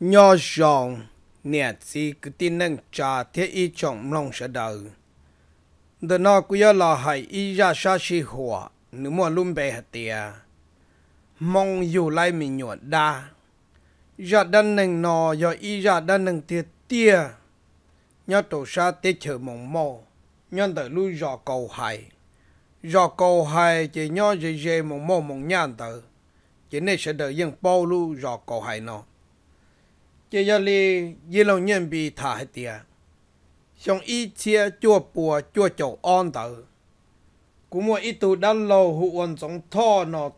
nho giòn nè chỉ cứ tin nâng trà thế y trọng lòng sẽ đời đợt nó cứ giờ là hãy y ra sa si hòa nếu mà luôn bề hạt tiề mong dù lại mình nhuận đa giờ đan nâng nò giờ y ra đan nâng tiệt tia nhớ tổ sa tê chờ mong mò nhân tới lui dò cầu hài dò cầu hài chỉ nhớ dễ dễ mong mò mong nhàn tới chỉ nên sẽ đợi dân bao lu dò cầu hài nó chế giờ li dì lòng nhân bị thả hết tiệt xong ít chia chua bùa chua chậu on tử cũng mua ít tu đã lâu hụ on giống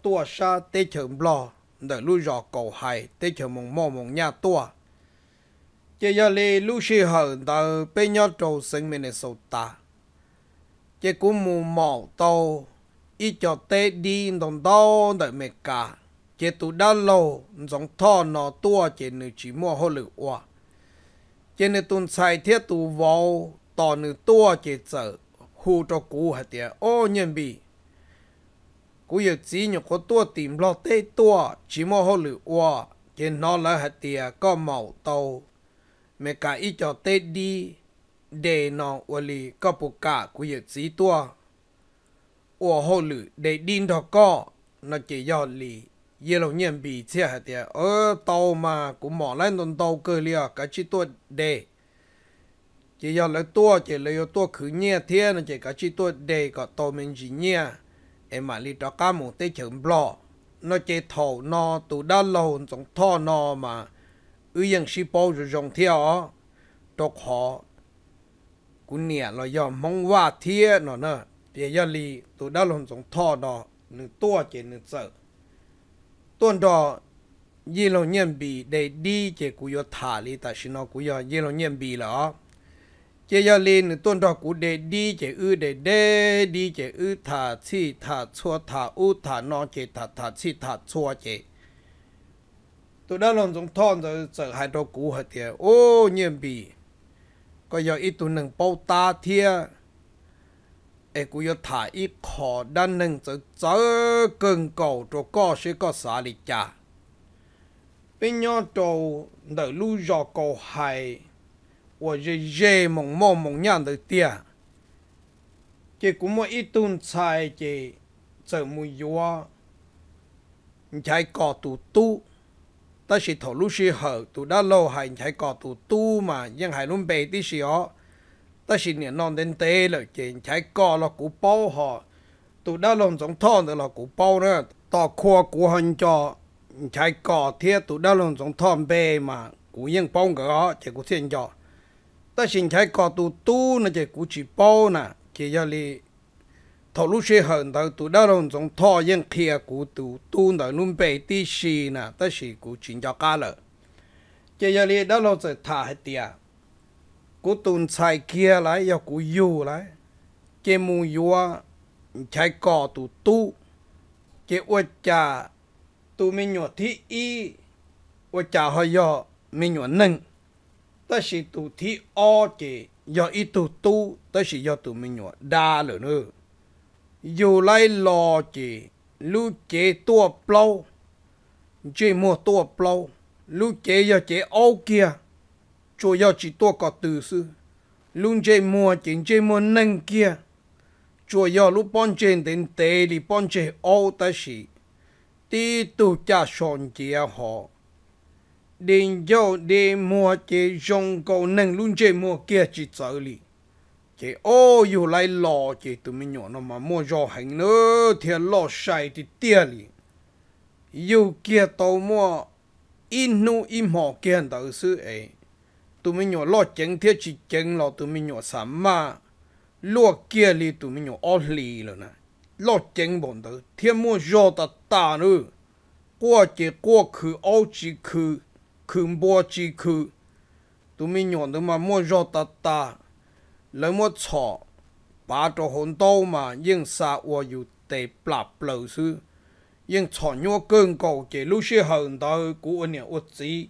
tua sa tê chởm đợi lui rò cầu hài tê chởm mò mong nhà tua chế giờ li lu xì hở tờ bê nhó trâu sinh mình sâu ta chế cũng mua mỏ tàu ít cho tê đi đồng đau đợi mẹ cả chế tụ đa lô dòng thọ nó tua chế nữ chỉ mua hồ lử oa chế nữ tụn sai thiết tu vào tỏ nữ tua chế trở hù cho cú hạt tía ô nhân bi, cú yếu chỉ nhục có tua tìm lo tê tua chỉ mua hồ lử oa chế nó là hạt tía có màu tàu mẹ cả ít cho tê đi để nó ua lì có bộ cả cú yếu chỉ tua ủa hồ lử để đinh thọ co nó chỉ do lì ye lo nyen bi che ha tia ờ tàu mà cũng mỏ lên đồn tàu cơ lia cái chi tua đề chỉ giờ lấy tua chỉ lấy tua khứ nhẹ thiên chỉ cái chi tua đề có tàu mình gì nhẹ em mà li đó cá mù tê chừng blọ nó chỉ thầu nó tụ đa lâu trong thọ nó mà ư yên si bao rồi dùng theo độc họ cũng nhẹ là do mong qua thiên nó nữa chỉ giờ li tụ đa lâu trong thọ nó nửa tua chỉ nửa sợ tuần đó yi lo nhân bị để đi chế cú yo thả li ta xin nó cú yo yi lo nhân bị là chế yo lên tuần đó cú để đi chế ư để để đi chế ư thả chi thả chua thả u thả nó chế thả thả chi thả chua chế tụi đã lòng trong thon rồi sợ hai đầu cú hết tiệt ô nhân bị có yo ít tụi nâng bao ta thiệt ai cũng có ít khó đan nên cho cháu cần cầu có sẽ có xả lý cha bên nhau trâu đợi lưu dò cầu hài và dễ dễ mong mong mong nhàn đợi tia một ít tuần sai chỉ chờ mùi gió chạy cò tù tu ta chỉ thổ lúc sĩ hở tù lâu hay chạy cò tù tu mà nhưng hay luôn bề tí sĩ ta xin niệm non đến tế là chỉ trái cỏ là củ bao họ tụ đã lòng giống thon được là củ bao nữa tỏ khoa củ hành cho trái cỏ thiết tụ đã lòng giống thon bề mà củ yên bao cái họ chỉ củ thiên cho ta xin trái cỏ tụ tu là chỉ củ chỉ bao nè chỉ cho li thọ lúc xe hận đầu tụ đã lòng giống thon yên kia củ tụ tu là luôn bề tí xì nè ta xin củ chỉ cho cả lợ chỉ cho li đã lòng sẽ thả hết tiệt cú tùn xài kia lại giờ cú dù lại cái mù yua chạy cỏ tù tu cái ua trà tù mình nhỏ thị y ua trà hơi giờ mình nhỏ nâng ta chỉ tù thị o chế giờ y tù tu ta chỉ giờ tù mình nhỏ đa lửa nữa dù lại lò chế lu chế tua plau chế mua tua plau lu chế giờ chế ô kia cho yêu chỉ to có từ sư luôn chơi mua chính chơi mua nâng kia cho yêu lúc bọn chơi đến tế thì bọn chơi ô ta sĩ tí tu cha sơn chia à họ đến giờ để mua chơi dùng cầu nâng luôn chơi mua kia chỉ sợ lì chỉ ô yêu lại lo chỉ tụi mình nhỏ nó mà mua cho hành nữa thì lo sai thì tiếc lì yêu kia tàu mua in nu im họ kia đầu sư ấy tụi mình nhỏ lo chén thiết chỉ chén lo tụi mình nhỏ sắm mà lo kia li tụi mình nhỏ ở li rồi nè lo chén bọn tớ thiên mua gió ta ta nữa qua chỉ qua khứ ao chỉ khứ khứ bò chỉ khứ tụi mình nhỏ nữa mà mua gió ta ta lấy mua chọ bà cho hồn đau mà nhưng sa qua yêu tệ bạp lầu sư nhưng chọn nhau cơn cầu chỉ lúc xưa hờn tớ của anh nhà út gì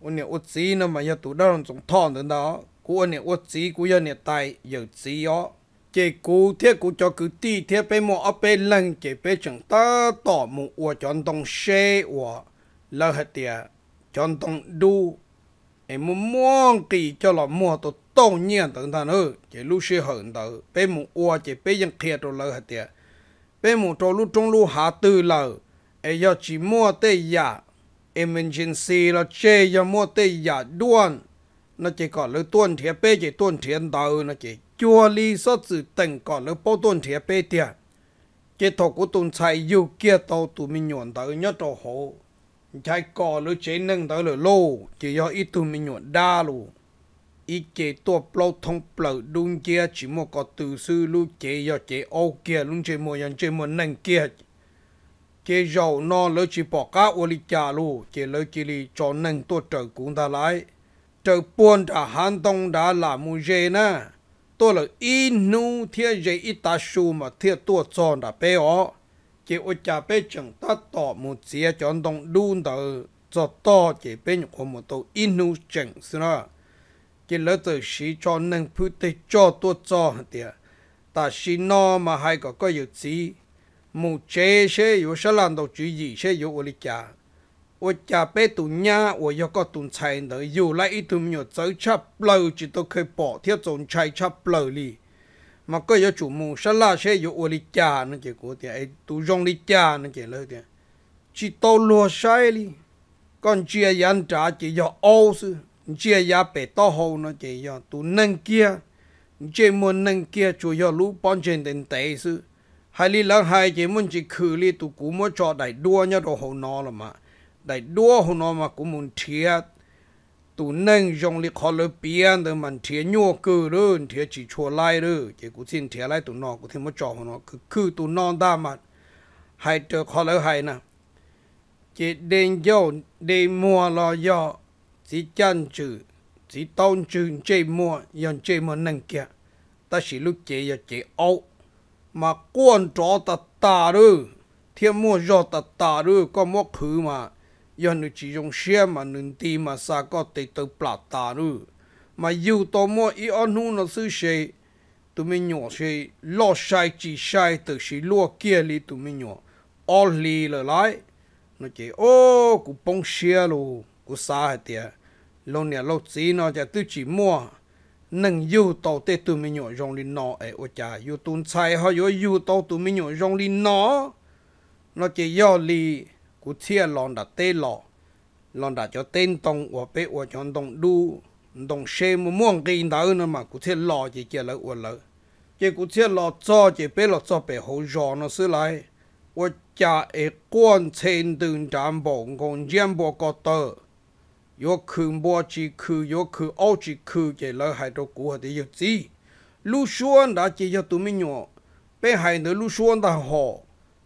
我呢我只呢嘛要读到人种烫的呢，我呢我只我要呢带有只哦。chỉ cú thiết cú cho cú ti thiết bé mò ở bé lần chỉ bé chẳng ta tỏ mù của chọn tông xe của lơ hết tiệt chọn tông đu em muốn mong kỳ cho là mua tổ tông nhiên tận thần ư chỉ lúc xe hận tử bé mù của chỉ chẳng kia tổ lơ hết tiệt bé mù tổ lúc trong lúc hạ tư lờ em giờ chỉ mua tê giả emergency là chê ya mua tê ya đuôn nó chỉ có lỡ tuôn thiệt bê chỉ tuôn thiệt đầu nó chỉ chua li số chữ tình có lỡ bao tuôn thiệt bê tiền chỉ thọ của tuôn chạy yêu kia tàu tụi mình nhọn tàu nhớ trò hồ. chạy có lỡ chế nâng tàu lỡ lô chỉ do ít tụi mình nhọn đa luôn ít chế tua bao thông bao đun kia chỉ một có từ sư lu chế do chế ô kia luôn chế mua nhân chế mua nâng kia chế dầu nó lấy chỉ bỏ cá ô li chả lu chế lấy chỉ li cho nên tôi trở cũng ta lại trở buôn đã hàn tông đã là mu dê na tôi là in nu thiệt dê ít ta xù mà thiệt tôi cho đã bé ó chế ô chả bé chẳng ta tỏ một chia chọn tông đun tờ cho to chế bé nhập của một tàu in nu chẳng xin nó chế lấy từ sĩ cho nên phụ tế cho tôi cho tiệt ta sĩ nó mà hay có có yếu gì mu chế sẽ yêu sẽ làm đầu chú gì sẽ yêu ở cha, ở nhà bé tụ nhà ở yêu có tụ chạy nữa yêu lại ít tụm nhiều chơi chắp lâu chỉ to khơi bỏ theo tụ chạy chắp lâu đi mà có yêu chủ mù sẽ là sẽ yêu ở cha, nó chỉ có tiền ấy tu rong đi cha, nó chỉ lâu tiền chỉ tôi lo sai đi còn chia yan trả chỉ do ô sư chia ya bé to hậu nó chỉ do tu nâng kia chỉ muốn nâng kia chủ yếu lũ bọn trên tiền tệ sư hai li lang hai chỉ muốn chỉ khử li tụ cú mua cho đại đua nhá đồ hồ nó là mà đại đua hồ nó mà cũng muốn thiệt tụ nâng dòng li khó lỡ biến được mà thiệt nhua cừ rồi thiệt chỉ chua lai rồi chỉ cũng xin thiệt lại tụ nó cũng thêm mua cho hồ nó cứ khử tụ nó đa mà hai trở khó lỡ hai nè chỉ đến dầu đi mua lo do chỉ chân chữ chỉ tôn chữ chơi mua yon chơi mua nâng kia ta chỉ lúc chơi giờ chơi ấu มากวนจอตตาดูเทียมมัวยอตตาดูก็มัคือมายันจีจงเชียมาหนึ่งตีมาซาก็ติดตัวปลาตาดูมาอยู่ตัวมัวอีออนูนซื้อเชยตัวมีหยอเชยล้อช้จีใช้ตัวชีลัวเกลีตัวมีหวอออลีเลยไรนจีโอ้กูปงเชียลูกูซาเหตียลงเนี่ยลงสีนอจะตัวจีมัว nâng yêu tổ tê tu mình nhỏ rong lên nọ ấy ô cha yêu tụi sai họ yêu yêu tổ tu mình nhỏ rong lên nọ nó chỉ do lì cụ chia lòn đã tê lọ lòn đã cho tên tông và bé và chọn tông đu tông xe mà muốn cái đó nữa mà cụ chia lọ chỉ chia lại và lại chỉ cụ chia lọ cho chỉ bé lọ cho bé hậu giò nó xứ lại và cha ấy quan trên đường trạm bộ còn giam bộ có tờ yo khu bo chi khu yo khu ao chi khu cái lỡ hai đồ cũ thì yo gì lu xuân đã chỉ cho tu mi nhỏ bé hai nữa lu xuân đã họ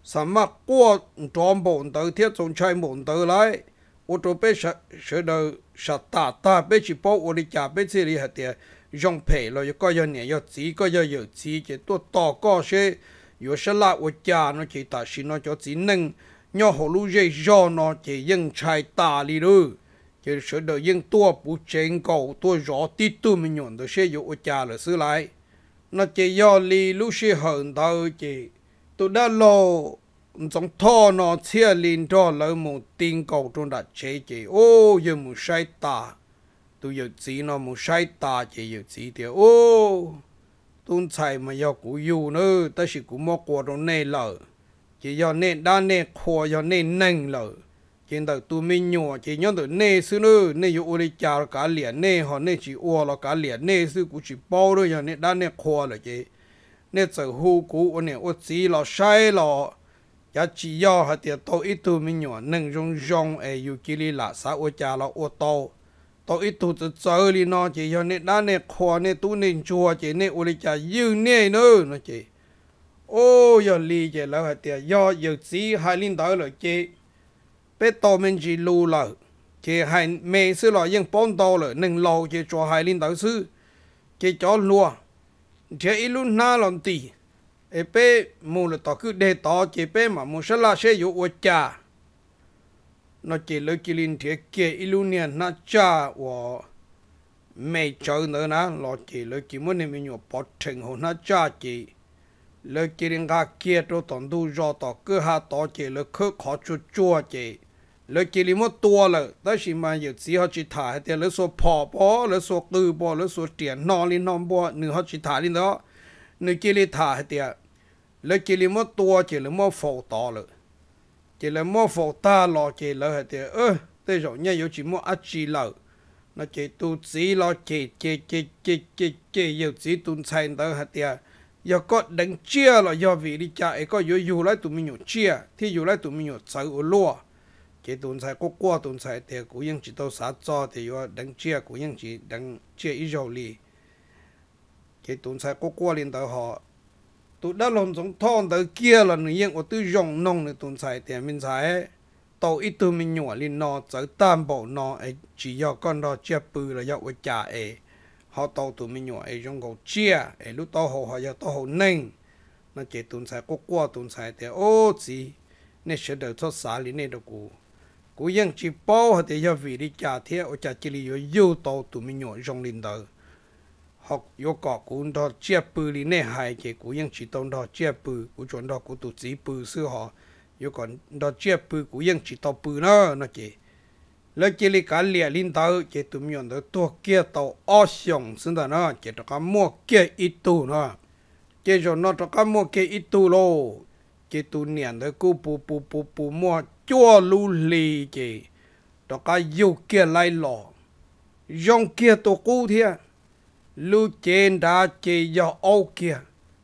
sắm mặc qua tròn bồn tới thiết trồng chai bồn tới lại ô tô bé sợ sợ đời sợ tà tà bé chỉ bỏ ô đi chả bé chỉ đi hạt tiền dòng phê lo yo coi yo nè yo gì coi yo yo gì cái tôi to co xe yo sẽ là ô cha nó chỉ ta xin nó cho chỉ neng, nhỏ hồ lu dây do nó chỉ dân chai tà đi đôi chứ sửa đời dân tua bù chén cầu tua rõ tí tu mình nhọn đồ xe dụ cha là xứ lại nó chỉ do lì lũ xe hờn thơ chỉ tôi đã lô giống thọ nó chia liền cho lỡ một tin cầu trong đặt chế chỉ ô giờ một sai tà tôi giờ chỉ nó một sai tà chỉ giờ chỉ thì ô tôi chạy mà giờ cũ yêu nữa ta chỉ cũ mò qua trong này lỡ chỉ giờ nên đã nên khoa giờ nên nâng lỡ hiện tại tụi mình nhỏ chỉ nhớ được nè xứ nữa nè yêu ôi cha cả liền nè họ nè chỉ ô là cả liền nè xứ cũng chỉ bao rồi giờ nè đã nè khoa rồi chứ nè sợ hú cú nè ô chỉ là sai là giá chỉ do hạt tiệt tao ít tụi mình nhỏ nâng rong rong ai yêu kia li là xã ô cha là ô tao tao ít tụi tự chơi li nó chỉ giờ nè đã nè khoa nè tụi nè chua chỉ nè ôi cha yêu nè nữa nó chỉ ô giờ li chỉ là hạt tiệt, do giờ chỉ hai linh đạo rồi chứ bé to mình chỉ lù lợ chỉ hai mẹ sư lọ yên bón to lợ nâng lô chỉ cho hai linh đạo sư chỉ cho lùa chỉ ít lúc na lòng tì ê bé mù là tỏ cứ đề tỏ chỉ bé mà mù sẽ là sẽ dụ ở cha nó chỉ lấy chỉ linh thiệt kia ít lúc nè na cha và mẹ chơi nữa na lo chỉ lấy chỉ muốn nên mình nhổ bỏ thành hồ na cha chỉ lấy chỉ linh gà kia đồ toàn tu do tỏ cứ ha tỏ chỉ lấy cứ khó chua chua chỉ lỡ chỉ lý tua lỡ đó chỉ mà nhiều chỉ họ chỉ thì lỡ số phò bó lỡ số tư bó lỡ số tiền nọ lên nọ bó nửa họ chỉ thả lên đó nửa chỉ lý thì lỡ chỉ lý một tua chỉ lỡ một phò to lỡ chỉ lỡ một phò ta lọ chỉ lỡ thì ơ tới rồi nha yếu chỉ một ách chỉ lỡ nó chỉ tu chỉ lọ chỉ chỉ chỉ chỉ chỉ chỉ chỉ tu sai đó thì giờ có đánh chia là do vì đi chạy có yếu yếu lại tụi mình nhổ chia thì yếu lại tụi mình nhổ sợ lúa cái tuần sai quốc qua tuần sai thì cũng những chỉ tàu sát cho thì yo đang chia cũng những chỉ đăng chia ít dầu lì cái tuần sai quốc qua lên tàu họ tụ đã làm giống thon tới kia là người những của tôi dùng nông này tuần sai thì mình sai tàu ít thôi mình nhỏ lên nó tới tam bộ nó ấy chỉ do con đó chia bự là do của cha ấy họ tàu tụi mình nhỏ ấy trong cầu chia ấy lúc tàu họ họ giờ tàu họ nâng nó chỉ tuần sai quốc qua tuần sai thì ô gì nên sẽ được thoát xả lên đây đâu cũng cú yên chỉ bao hạt để cho vị đi trả thế ở trả chỉ lý yêu tàu tụi mình nhồi trong linh đời học yêu cọ cũng đó chia bự lý nè hại cái cú yên chỉ tông đó chia bự cú chuẩn đó cú tụt chỉ bự sư họ yêu còn đó chia bự cú yên chỉ tàu bự nó nó chỉ lấy chỉ lý cả lìa linh đời chỉ tụi mình đó tua kia tàu ô xiong xin đó nó chỉ đó cả mua kia ít tu nó chỉ cho nó đó cả mua kia ít tu lô chỉ tụi niệm đó cú bù bù bù bù mua chua lu lì chị đó cả yêu kia lại lò dòng kia tổ cũ thiệt lu trên đã chị do âu kia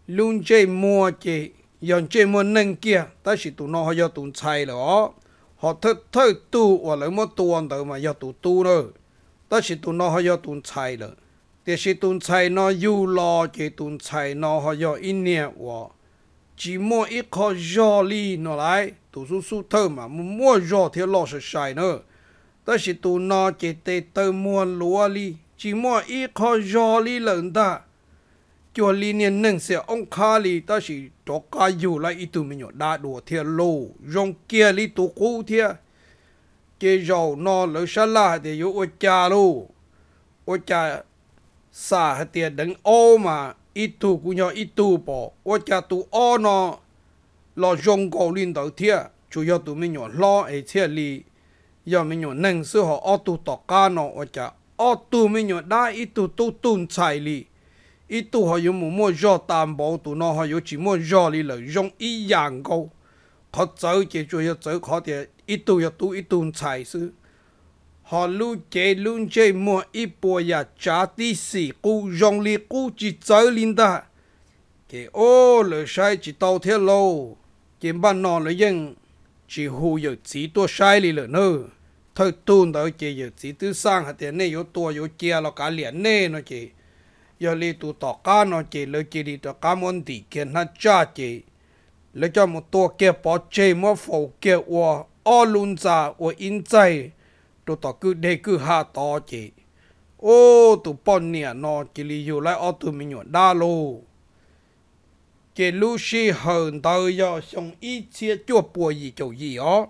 lu chơi mua chị dòng chơi mua nâng kia ta chỉ tụ nó do tụ chạy đó họ thật thật tu và lấy mất tuần tới mà do tụ tu nơ, ta chỉ tụ nó do tụ chạy rồi thì chỉ tụ chạy nó yêu lo chỉ tụ chạy nó do in nè chỉ mua ít khó do li nó lại tụ su su thơ mà mua gió thì lo sẽ xài nữa ta chỉ tu nó chỉ tê tơ mua lúa li chỉ mua ít kho giò li lợn ta cho li niên nâng sẽ ông kha li ta chỉ cho cá dù lại ít tụ mình nhỏ đa đùa thì lô rong kia li tụ cũ thì cái giò nó lỡ xa la thì yếu ô cha lô ô cha xa thì đừng ô mà ít tụ cũng nhỏ ít tụ bỏ ô cha tụ ô nó lo dùng cổ linh đầu tiên chủ yếu tụi mình nhổ lo ấy e chia li, giờ mình nhổ nâng sự họ ô tu tọt ca nó ở chả ô tu mình nhổ đã ít tu tu tuôn chạy li, ít tu họ dùng mua mua gió tam bảo tụi nó họ dùng chỉ mua gió li là dùng ít dạng câu họ chơi chỉ chủ yếu chơi họ thì ít tu yếu tu ít tuôn chạy sự họ lu chế lu chế mua ít bùa ya trả tí xì cú dùng lì cú chỉ chơi linh ta cái ô lời sai chỉ tàu thế lâu จิบ้านนอนเลยยังจีฮูอยู่สีตัวใช้ลีเลยเนอะถ้าตูนเดาจีอยู่สีตัวสร้างหัดตถ์เนี่ยอยู่ตัวอยู่เจียเราการเหรียญเน่เนาะจีอย่าลีตัวต่อการเนาะจีเลยจีดีต่อการมันดีเกินหน้าจ้าจีแล้วจะมตัวเกี่ยปอเจีมัฟเก็บวัวอ้อลุนจ้าอัวอินใจ ตัวต่อกือเด็กคือฮาต่อจีโอ้ตัวปอนเนี่ยนอนจิลีอยู่แล้วอ้ตัวมีหนวดด้าโล chỉ lúc xí hờn do xong ít chia chua bùa gì chỗ gì ó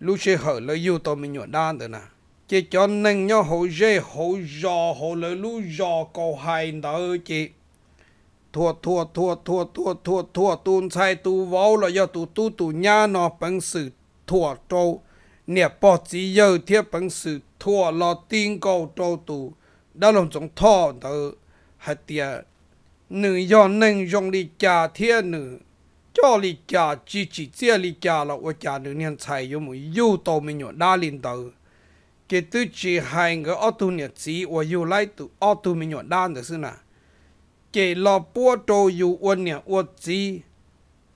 lúc xí lấy yêu tôi mình đan rồi nè chỉ cho nên nhau hỗ dê hỗ giò hỗ lấy lúc giò cầu hai tới chỉ thua thua thua thua thua thua thua tuôn sai tu vó là do tu tu tu nhà nó bằng sự thua trâu nè bỏ chỉ giờ thiết bằng sự thua lo tin cầu trâu tu đã làm trong thọ tới hạt tiền nữ yon nâng dòng đi cha thiên nữ cho đi cha chỉ chỉ chia đi cha là ở cha nữ nhân chạy yêu mùi yêu tàu mình nhọn đa linh tàu cái tư chỉ hai người ở tu nhật chỉ ở yêu lại tu ở tu mình nhọn đa nữa xưa nà cái lọ bùa trâu yêu ở nhà ở chỉ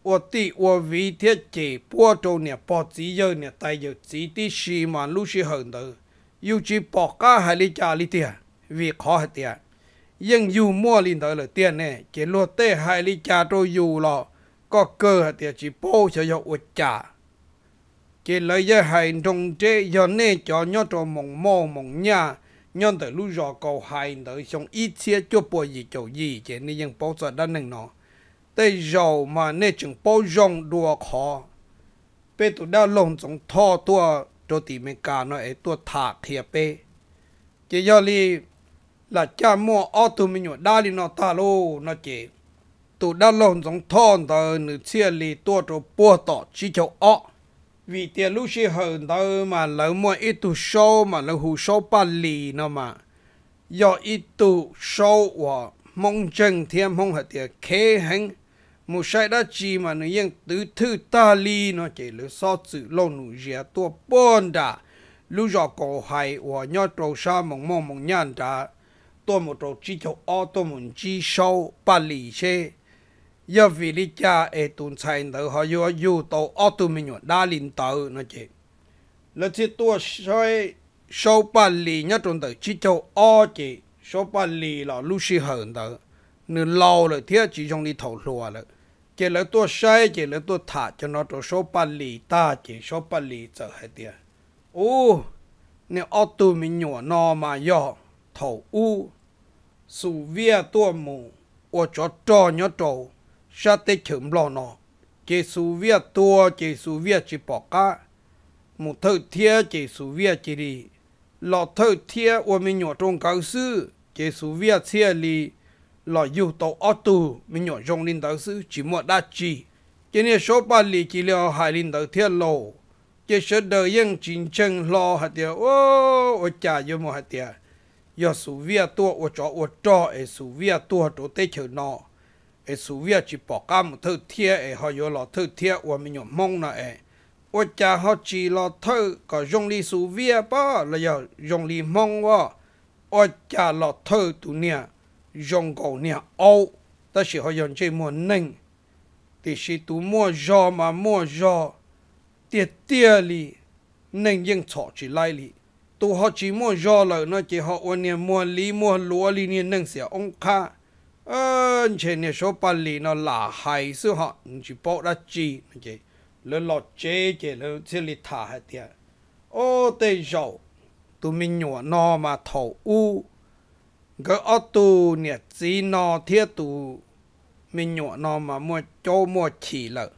ở ti ở vị thiết chỉ bùa trâu nhà bỏ chỉ giờ nhà tay giờ chỉ ti xì mà lúc xì hơn tàu yêu chỉ bỏ cả hai đi cha đi tiệt vì khó hết tiệt ยังอยู่มั่วลินต่อเลยเตี้ยนเนี่ยเกลัวเต้ไฮลิจาโตอยู่หรอ ก็เกิดเตียจีโป้เฉยอวดจ่าเกลยไฮตรงเจยอนเน่จอนยอตัวมงมองมงญาย้อนแต่ลู่รอเกาไฮต่อชงอีเชียจั่วปวยจีเจ้ายี่เจนี่ยังโป้สดด้านหนึ่งเนาะแต่ยาวมาเน่จึงโป้ยองดัวคอเป็นตัวด้านลงจงท่อตัวโจตีเมกาเนาะไอตัวถากเทียเป้เจยอลี là cha mua ô tô mình nhổ đa đi nó ta lô nó chỉ tụ đã lồng giống thon tờ nửa chia lì tua trổ bùa tỏ chỉ chỗ ọ vì tiền lúc xí hơn tờ mà lỡ mua ít tụ sâu mà lỡ hù sâu ba lì nó mà do ít tụ sâu và mong chân thêm mong hạt tiền khế hành một sai đã chi mà nó yên tứ thư ta lì nó chỉ lỡ so chữ lâu nụ dìa tua bồn đã lúc giờ cổ hay và nhớ trâu sa mong mong mong nhàn đã ตัวมุตจิจอตัวมุนจิโชปาลีเชยวิลิจาเอตุนไซน์เตอหอยอยู่ตัวอตุมิญวดาลินเตอนะเจแล้วที่ตัวช่วยโชปาลีเนี่ยตรงเตอจิจอเจโชปาลีเราลูชิเหินเตอเนื้อเราเลยเที่ยจีจงนี่ถอดรัวเลยเจแล้วตัวใช้เจแล้วตัวถาจะนอตัวโชปาลีตาเจโชปาลีเจอให้เตียโอ้เนี่ยอตุมิญวนอมาย่อ thổ u su vía tua mù ô cho trò nhớ trầu sa tê chửm lò nọ chỉ su vía tua chỉ su vía chỉ bỏ cá mù thơ thia chỉ su vía chỉ đi lò thơ thia ô mi nhỏ trong cao sư chỉ su vía thia li lò dù tàu ô tu mi nhỏ trong linh đạo sư chỉ mua đa chi chỉ nên số ba li chỉ leo hai linh đạo thia lầu chỉ sợ đời yên chính chân lo hạt tiệt ô ô cha vô mua hạt tiệt yo su via tua o cho o cho e su via tua to te chở nó e su via chỉ bỏ cam một thứ thia e họ yo lo thứ thia o mình nhom mong na e o cha họ chỉ lo thứ có dùng li su via ba là yo dùng li mong wo o cha lo thứ tu nia dùng cầu nia ô ta chỉ họ dùng chơi mua neng thì chỉ tu mua giò mà mua giò tiệt tiệt li neng yên cho chỉ lại li tu họ chỉ mua gió lời nó chỉ họ ôn nè mua lý mua lúa lý nè nâng xỉa ông kha ơn trên nè số bà lý nó là hay sư họ chỉ bỏ ra chi chỉ lỡ lọ chế chỉ lỡ chỉ lý thả hết tiệt ô tê dầu tu mình nhổ nó mà thầu u cái ô tu nè chỉ nó thiết tu mình nhổ nó mà mua cho mua chỉ lỡ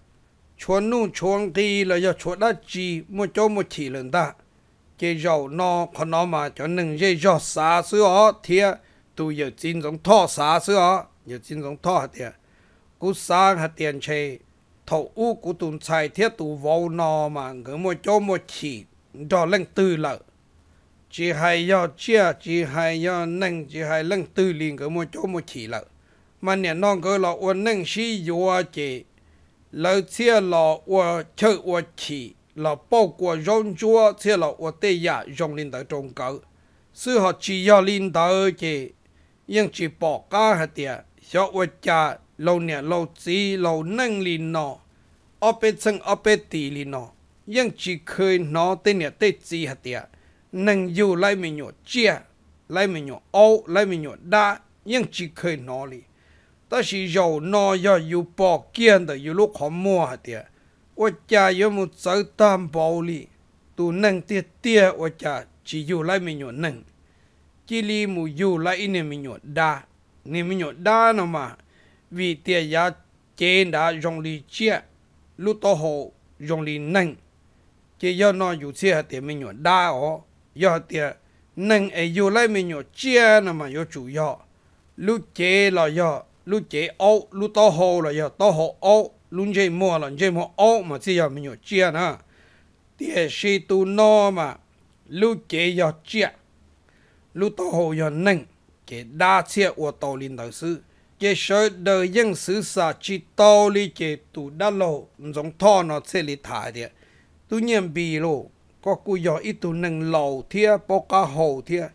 chuan nu chuan thì là do chuan đã chi mua cho mua chỉ lần ta เจ้าน้อคนน้อมาจนหนึ่งเจ้าสาเสือเทียตัวอยู่จินสรงท่อสาเสืออยู่จินสรงท่อฮะเดียกูสาฮะเตียนเชยทั่วอู้กูตุนใช้เทียตัววาวน้อมาเงือมวยโจมวยฉีดจอดเล่งตื่นอละจีให้ยอดเชี่ยจีใหยอดหนึ่งจีให้เล่งตื่นลิงเงือมวยโจมวยฉีดละมันเนี่ยน้องก็หล่ออ้วนหนึ่งชี้ยัวเจแล้วเชี่หล่อว้วนเชื่ออ้วนฉี là bao của rong chúa thế là ở tây giả rong lên tới trung cầu sự họ chỉ cho lên tới chỉ nhưng chỉ bỏ cả hạt địa, cho vật cha lâu nè lâu chỉ lâu nâng lên nó ở bên chân ở bên tì lên nó nhưng chỉ khơi nó tên nè tên chỉ hạt địa, nâng dù lại mình nhổ chia lại mình nhổ ô lại mình nhổ đa nhưng chỉ khơi nó đi ta chỉ dầu nó giờ dù bỏ kiên tới dù lúc họ mua hạt địa. 我家有木走担保哩，都能跌跌我家 chỉ dù lại mình nhọn nâng chỉ li mù dù lại in mình nhọn đa nên mình nhọn đa nó mà vì tiền giá trên đã dòng li chia lúc to hồ dòng li nâng chỉ do nó dù chia tiền mình nhọn đa ó do tiền nâng ấy dù lại mình nhọn chia nó mà do chủ do lúc chế là do lúc chế ô lúc to hồ là do to hồ ô luôn chơi mua là chơi mua ô mà chỉ giờ mình nhớ chia nữa tiền sĩ tu no mà lúc chế giờ chia lúc tổ hồ giờ nâng chế đa chia của tổ linh đạo sư cái sở đời dân sử sa chỉ tổ lý chế tu đa lộ giống thọ nó sẽ lý thải đi tu nhiên bị lô, có cú giờ ít tu nâng lâu thia bỏ cả hồ thia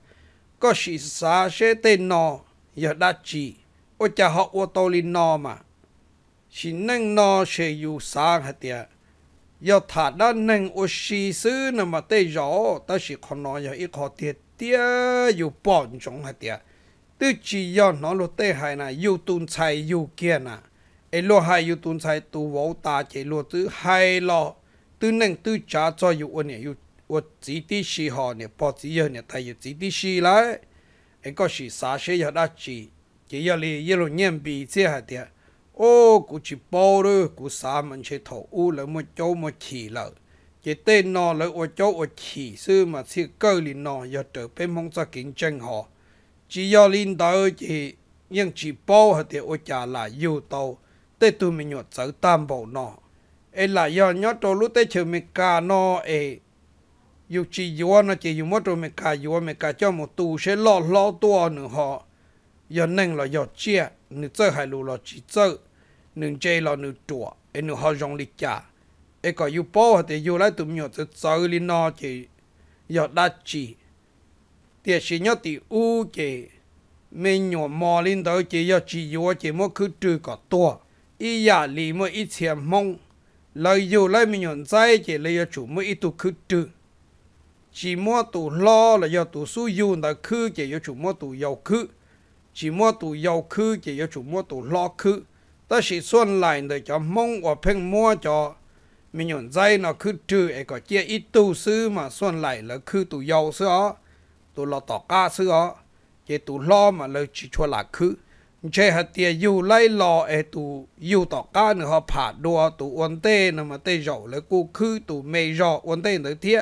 có sĩ sa sẽ tên nó giờ đa chỉ ôi cha họ ô tô linh nó mà chỉ nâng nó sẽ yêu sáng hạt tiệt yo thà đã nâng ô xì sư nằm mà tê rõ ta chỉ còn nói giờ ít khó tiệt tiệt yêu bọn chúng hạt tiệt tư chỉ giờ nó lô tê hại nà yêu tuân chạy yêu kiện nà ấy lô hai yêu tuân chạy tu vô ta chỉ lô tư hai lô tư nâng tư cha cho yêu ôn yêu ôn chỉ tí xì họ nè bỏ chỉ giờ nè thay yêu chỉ tí xì lại ấy có xì xa xế giờ đã chỉ chỉ giờ lì yêu lô nhiên bị chết hạt tiệt ô cụ chỉ bao rồi cụ xả mình chỉ thầu u lỡ một chỗ một chỉ lỡ chỉ tên nó lỡ ở chỗ ở chỉ sư mà chỉ cơ lì nó giờ trở về mong ra kinh tranh họ chỉ do linh đạo chỉ nhưng chỉ bao hạt thì ở trả là yêu tàu tê tụi mình nhọt sợ tam bảo nó ê là do nhớ trâu lúc tê chờ mình cả nó ấy, yêu chỉ yêu nó chỉ yêu mất rồi mình cả yêu mình cả cho một tu sẽ lo lo tua nữa họ giờ nên là giờ chia nữa chơi hai lù là chỉ chơi nương chơi lo nương chùa em nương họ rong lịch cha em có yêu bố thì yêu lại tụi mình sẽ chơi lên nó chỉ giờ đã chỉ tiếc chỉ nhớ thì u chỉ mình nhỏ mò linh tới chỉ giờ chỉ yêu chỉ mới cứ trừ cả tua ý giả lì mới ít tiền mong lời yêu lại mình nhận sai chỉ lấy chủ mới ít tụ cứ trừ chỉ mua tụ lo là do tụ su yêu là cứ chỉ do chủ mua tụ giàu cứ chỉ mua tụ giàu cứ chỉ do chủ mua tụ lo cứ ต่สิส่วนหลายเดียจะมองว่าเพ่งมัวจอมีหย่อนใจนะคือจื้อไอ้ก็เจียอิตูซื้อมาส่วนหลายแล้วคือตูยาวเสือตูลอต่อก้าเสือเจตูล้อมาเลยชิชัวหลักคือเชดเตียอยู่ไล่รอไอ้ตูอยู่ต่อก้าเนื้อผ่าดัวตูอวนเต้เนมาเต้เจาแล้วกูคือตูไม่เจาะวนเต้เนื้อเทีย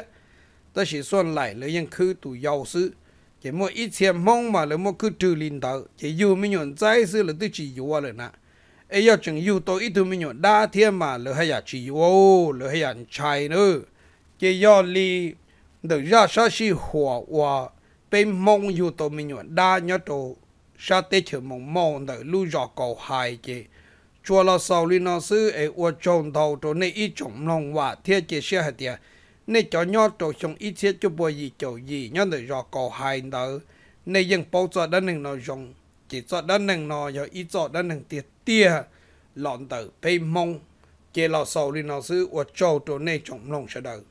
ต่อสิส่วนหลายแล้วยังคือตูยาวซื้อเจ้ามัวเชจ่ามองมาเลยวมัคือจืดลินเตอร์เจ้าอยู่ไม่หย่อนใจซื้อเลยวตัวจีอยู่อะไรน่ะ ấy giờ chừng yêu tôi ít thứ mình nhọn đa thiên mà lỡ hay là chỉ ô lỡ hay là chạy nữa chỉ do li được ra sa si hòa hòa bên mong yêu tôi mình nhọn đa nhớ tổ sa tế chữ mong mong đợi lưu rõ cầu hài chứ, chùa là sau li nó sư ấy ô trồng đầu tôi nên ít trồng lòng hòa thiên chỉ sẽ hạt tiền nên cho nhớ tổ trong ít thiết cho bồi gì chỗ gì nhớ được rõ cầu hài nữa nên dân bảo cho đến nên nó dùng chỉ cho đến nên nó giờ ít cho đến nên tiệt tia lọn tử pe mong chế lò sầu đi nó xứ và châu trô nê trọng lòng sẽ đời